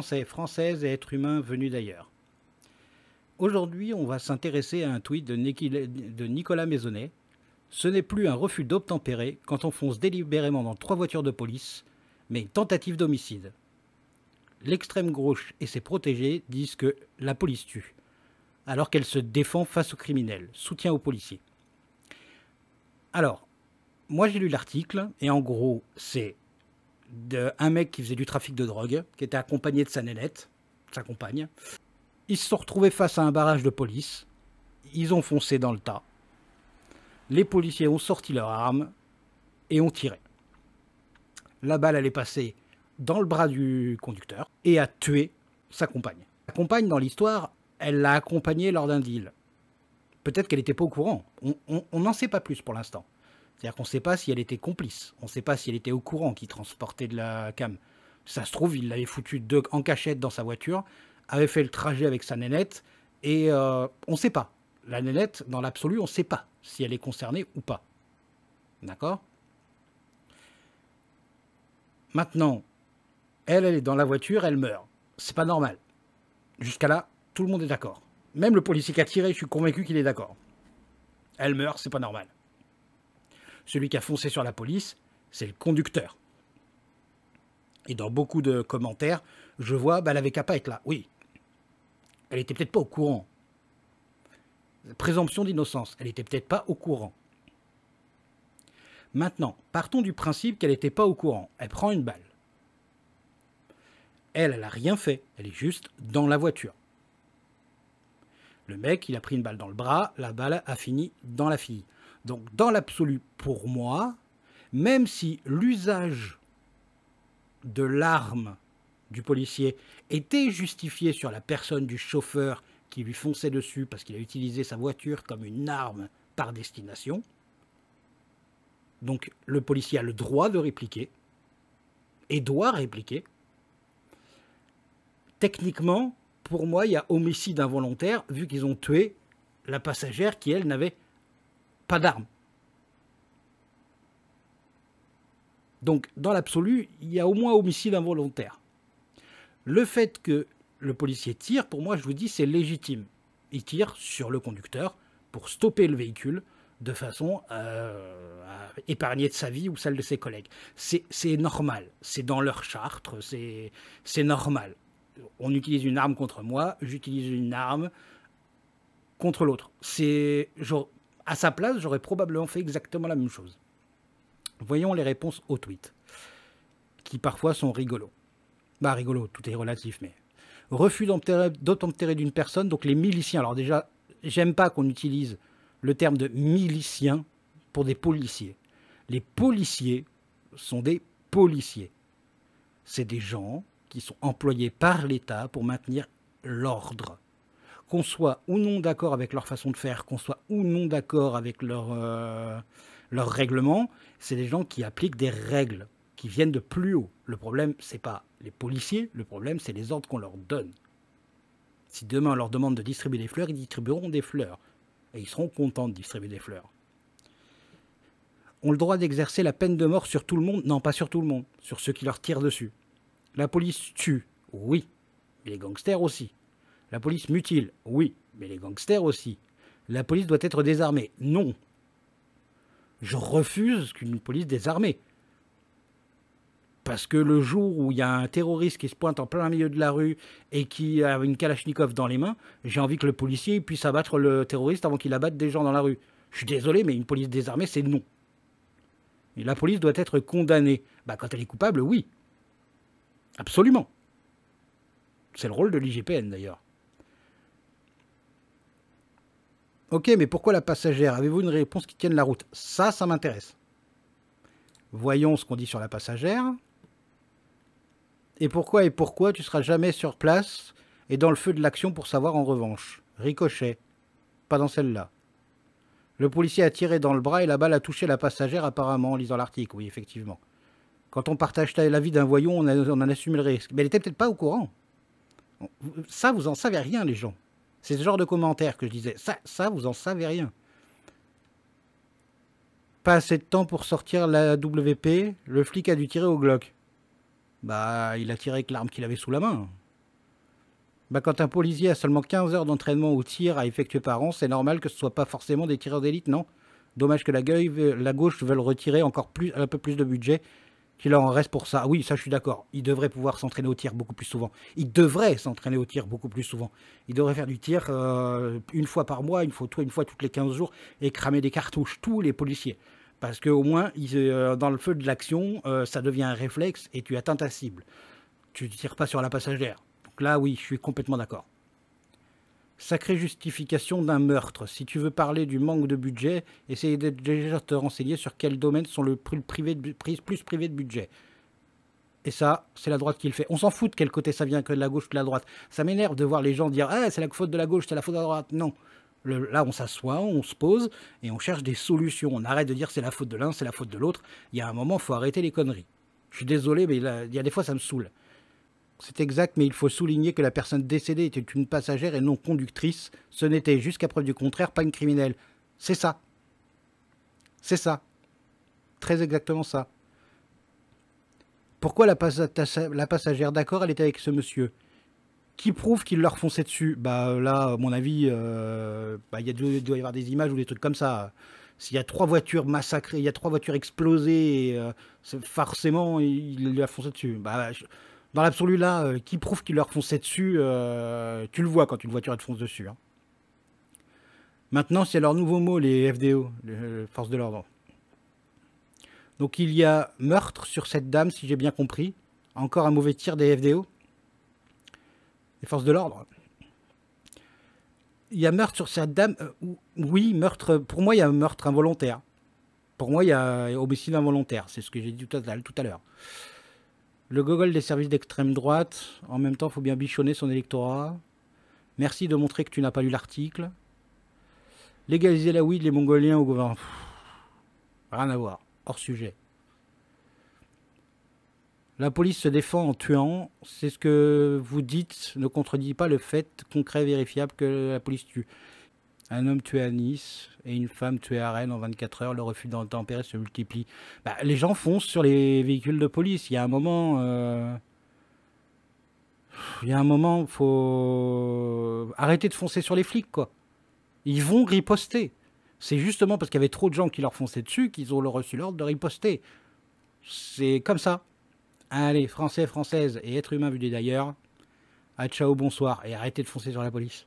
Français, Françaises et êtres humains venus d'ailleurs. Aujourd'hui, on va s'intéresser à un tweet de, Nicolas Maisonnet. Ce n'est plus un refus d'obtempérer quand on fonce délibérément dans trois voitures de police, mais une tentative d'homicide. L'extrême gauche et ses protégés disent que la police tue, alors qu'elle se défend face aux criminels, soutien aux policiers. Alors, moi j'ai lu l'article, et en gros, c'est d'un mec qui faisait du trafic de drogue, qui était accompagné de sa nénette, sa compagne. Ils se sont retrouvés face à un barrage de police. Ils ont foncé dans le tas. Les policiers ont sorti leurs armes et ont tiré. La balle allait passer dans le bras du conducteur et a tué sa compagne. Sa compagne, dans l'histoire, elle l'a accompagnée lors d'un deal. Peut-être qu'elle n'était pas au courant. On n'en sait pas plus pour l'instant. C'est-à-dire qu'on ne sait pas si elle était complice, on ne sait pas si elle était au courant qu'il transportait de la cam. Ça se trouve, il l'avait foutu en cachette dans sa voiture, avait fait le trajet avec sa nénette, et euh, on ne sait pas. La nénette, dans l'absolu, on ne sait pas si elle est concernée ou pas. D'accord Maintenant, elle, elle est dans la voiture, elle meurt. C'est pas normal. Jusqu'à là, tout le monde est d'accord. Même le policier qui a tiré, je suis convaincu qu'il est d'accord. Elle meurt, c'est pas normal. Celui qui a foncé sur la police, c'est le conducteur. Et dans beaucoup de commentaires, je vois, bah, elle avait qu'à pas être là. Oui, elle était peut-être pas au courant. Présomption d'innocence, elle était peut-être pas au courant. Maintenant, partons du principe qu'elle n'était pas au courant. Elle prend une balle. Elle, elle n'a rien fait. Elle est juste dans la voiture. Le mec, il a pris une balle dans le bras. La balle a fini dans la fille. Donc dans l'absolu, pour moi, même si l'usage de l'arme du policier était justifié sur la personne du chauffeur qui lui fonçait dessus parce qu'il a utilisé sa voiture comme une arme par destination, donc le policier a le droit de répliquer et doit répliquer. Techniquement, pour moi, il y a homicide involontaire vu qu'ils ont tué la passagère qui, elle, n'avait pas d'armes. Donc, dans l'absolu, il y a au moins homicide involontaire. Le fait que le policier tire, pour moi, je vous dis, c'est légitime. Il tire sur le conducteur pour stopper le véhicule de façon euh, à épargner de sa vie ou celle de ses collègues. C'est normal. C'est dans leur chartre. C'est normal. On utilise une arme contre moi, j'utilise une arme contre l'autre. C'est à sa place, j'aurais probablement fait exactement la même chose. Voyons les réponses aux tweets, qui parfois sont rigolos. Bah rigolo, tout est relatif, mais... Refus d'obtempérer d'une personne, donc les miliciens. Alors déjà, j'aime pas qu'on utilise le terme de milicien » pour des policiers. Les policiers sont des policiers. C'est des gens qui sont employés par l'État pour maintenir l'ordre qu'on soit ou non d'accord avec leur façon de faire, qu'on soit ou non d'accord avec euh, leur, règlement, c'est des gens qui appliquent des règles qui viennent de plus haut. Le problème, c'est pas les policiers, le problème, c'est les ordres qu'on leur donne. Si demain on leur demande de distribuer des fleurs, ils distribueront des fleurs. Et ils seront contents de distribuer des fleurs. Ont le droit d'exercer la peine de mort sur tout le monde Non, pas sur tout le monde, sur ceux qui leur tirent dessus. La police tue, oui, mais les gangsters aussi. La police mutile, oui, mais les gangsters aussi. La police doit être désarmée, non. Je refuse qu'une police désarmée. Parce que le jour où il y a un terroriste qui se pointe en plein milieu de la rue et qui a une Kalachnikov dans les mains, j'ai envie que le policier puisse abattre le terroriste avant qu'il abatte des gens dans la rue. Je suis désolé, mais une police désarmée, c'est non. Et la police doit être condamnée. Bah, quand elle est coupable, oui. Absolument. C'est le rôle de l'IGPN d'ailleurs. Ok, mais pourquoi la passagère Avez-vous une réponse qui tienne la route Ça, ça m'intéresse. Voyons ce qu'on dit sur la passagère. Et pourquoi et pourquoi tu seras jamais sur place et dans le feu de l'action pour savoir en revanche Ricochet. Pas dans celle-là. Le policier a tiré dans le bras et la balle a touché la passagère apparemment en lisant l'article. Oui, effectivement. Quand on partage la vie d'un voyant, on, en assume le risque. Mais elle était peut-être pas au courant. Ça, vous en savez rien, les gens. C'est ce genre de commentaire que je disais. Ça, ça, vous en savez rien. Pas assez de temps pour sortir la WP, le flic a dû tirer au Glock. Bah, il a tiré avec l'arme qu'il avait sous la main. Bah, quand un policier a seulement 15 heures d'entraînement au tir à effectuer par an, c'est normal que ce ne soit pas forcément des tireurs d'élite, non Dommage que la, la gauche veuille retirer encore plus, un peu plus de budget qu'il en reste pour ça. Oui, ça je suis d'accord. Il devrait pouvoir s'entraîner au tir beaucoup plus souvent. Il devrait s'entraîner au tir beaucoup plus souvent. Il devrait faire du tir euh, une fois par mois, une fois, une fois toutes les 15 jours et cramer des cartouches, tous les policiers. Parce qu'au moins, euh, dans le feu de l'action, euh, ça devient un réflexe et tu atteins ta cible. Tu ne tires pas sur la passagère. Donc là, oui, je suis complètement d'accord. Sacrée justification d'un meurtre. Si tu veux parler du manque de budget, essaye de te renseigner sur quels domaines sont le plus privés de, plus de budget. Et ça, c'est la droite qui le fait. On s'en fout de quel côté ça vient, que de la gauche ou de la droite. Ça m'énerve de voir les gens dire Ah, c'est la faute de la gauche, c'est la faute de la droite. Non. là, on s'assoit, on se pose et on cherche des solutions. On arrête de dire c'est la faute de l'un, c'est la faute de l'autre. Il y a un moment, il faut arrêter les conneries. Je suis désolé, mais il y a des fois, ça me saoule. C'est exact, mais il faut souligner que la personne décédée était une passagère et non conductrice. Ce n'était, jusqu'à preuve du contraire, pas une criminelle. C'est ça. C'est ça. Très exactement ça. Pourquoi la, passagère d'accord, elle était avec ce monsieur Qui prouve qu'il leur fonçait dessus Bah là, à mon avis, euh, bah, il doit y avoir des images ou des trucs comme ça. S'il y a trois voitures massacrées, il y a trois voitures explosées, et, euh, forcément, il, lui a foncé dessus. Bah, dans l'absolu, là, euh, qui prouve qu'ils leur fonçait dessus euh, Tu le vois quand une voiture te fonce dessus. Hein. Maintenant, c'est leur nouveau mot, les FDO, les euh, forces de l'ordre. Donc il y a meurtre sur cette dame, si j'ai bien compris. Encore un mauvais tir des FDO. Les forces de l'ordre. Il y a meurtre sur cette dame. oui, meurtre. Pour moi, il y a meurtre involontaire. Pour moi, il y a homicide involontaire. C'est ce que j'ai dit tout à, l'heure. Le gogol des services d'extrême droite, en même temps, faut bien bichonner son électorat. Merci de montrer que tu n'as pas lu l'article. Légaliser la weed, les Mongoliens au gouvernement. Rien à voir, hors sujet. La police se défend en tuant. C'est ce que vous dites ne contredit pas le fait concret vérifiable que la police tue. Un homme tué à Nice et une femme tuée à Rennes en 24 heures, le refus d'entempérer se multiplie. Bah, les gens foncent sur les véhicules de police. Il y a un moment. Euh, il y a un moment, faut arrêter de foncer sur les flics, quoi. Ils vont riposter. C'est justement parce qu'il y avait trop de gens qui leur fonçaient dessus qu'ils ont reçu l'ordre de riposter. C'est comme ça. Allez, Français, Françaises et êtres humains vus d'ailleurs, à ciao, bonsoir, et arrêtez de foncer sur la police.